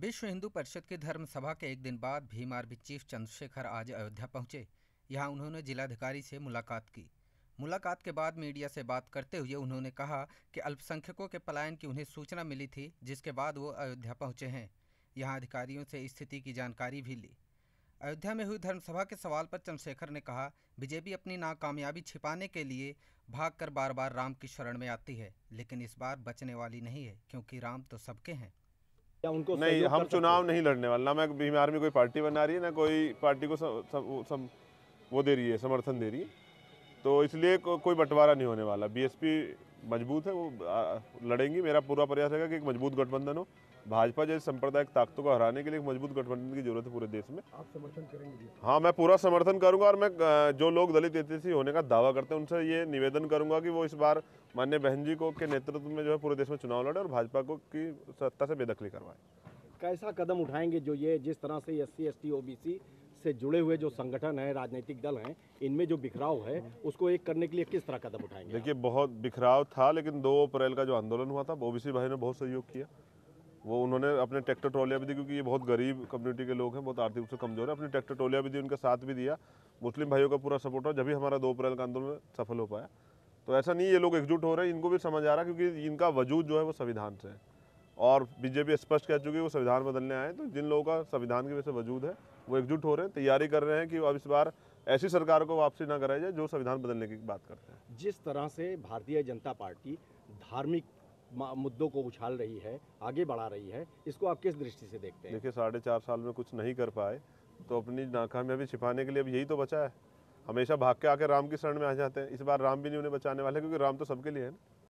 विश्व हिंदू परिषद की धर्म सभा के एक दिन बाद भीम आर्मी चीफ चंद्रशेखर आज अयोध्या पहुंचे यहां उन्होंने जिलाधिकारी से मुलाकात की मुलाकात के बाद मीडिया से बात करते हुए उन्होंने कहा कि अल्पसंख्यकों के पलायन की उन्हें सूचना मिली थी जिसके बाद वो अयोध्या पहुंचे हैं यहाँ अधिकारियों से स्थिति की जानकारी भी ली अयोध्या में हुई धर्मसभा के सवाल पर चंद्रशेखर ने कहा बीजेपी अपनी नाकामयाबी छिपाने के लिए भागकर बार बार राम की शरण में आती है लेकिन इस बार बचने वाली नहीं है क्योंकि राम तो सबके हैं या उनको नहीं हम चुनाव नहीं लड़ने वाले ना मैं बिहार में कोई पार्टी बना रही है ना कोई पार्टी को सम, सम, सम, वो दे रही है समर्थन दे रही है तो इसलिए को, कोई बंटवारा नहीं होने वाला बीएसपी मजबूत है वो लड़ेंगी मेरा पूरा प्रयास रहेगा कि एक मजबूत गठबंधन हो भाजपा जैसे सांप्रदायिक ताकतों को हराने के लिए एक मजबूत गठबंधन की जरूरत है पूरे देश में आप समर्थन करेंगे हाँ मैं पूरा समर्थन करूंगा और मैं जो लोग दलित एतिसी होने का दावा करते हैं उनसे ये निवेदन करूंगा कि वो इस बार मान्य बहन जी को के नेतृत्व में जो है पूरे देश में चुनाव लड़े और भाजपा को की सत्ता से बेदखली करवाए कैसा कदम उठाएंगे जो ये जिस तरह से एस सी एस टी से जुड़े हुए जो संगठन हैं राजनीतिक दल हैं इनमें जो बिखराव है उसको एक करने के लिए किस तरह कदम उठाएंगे देखिए बहुत बिखराव था लेकिन दो अप्रैल का जो आंदोलन हुआ था ओबीसी भाई ने बहुत सहयोग किया वो उन्होंने अपने ट्रैक्टर ट्रोलियाँ भी दी क्योंकि ये बहुत गरीब कम्युनिटी के लोग हैं बहुत आर्थिक रूप से कमजोर है अपनी ट्रैक्टर ट्रोलियाँ भी दी उनका साथ भी दिया मुस्लिम भाइयों का पूरा सपोर्ट रहा जब भी हमारा दो अप्रैल का आंदोलन सफल हो पाया तो ऐसा नहीं ये लोग एकजुट हो रहे हैं इनको भी समझ आ रहा है क्योंकि इनका वजूद जो है वो संविधान से है और बीजेपी स्पष्ट कह चुकी है वो संविधान बदलने आए तो जिन लोगों का संविधान की वजह से वजूद है वो एकजुट हो रहे हैं तैयारी कर रहे हैं कि अब इस बार ऐसी सरकार को वापसी ना कराई जाए जो संविधान बदलने की बात करते हैं जिस तरह से भारतीय जनता पार्टी धार्मिक मुद्दों को उछाल रही है आगे बढ़ा रही है इसको आप किस दृष्टि से देखते हैं देखिए साढ़े चार साल में कुछ नहीं कर पाए तो अपनी अभी छिपाने के लिए अब यही तो बचा है हमेशा भाग के आके राम की शरण में आ जाते हैं इस बार राम भी नहीं उन्हें बचाने वाले क्योंकि राम तो सबके लिए है ना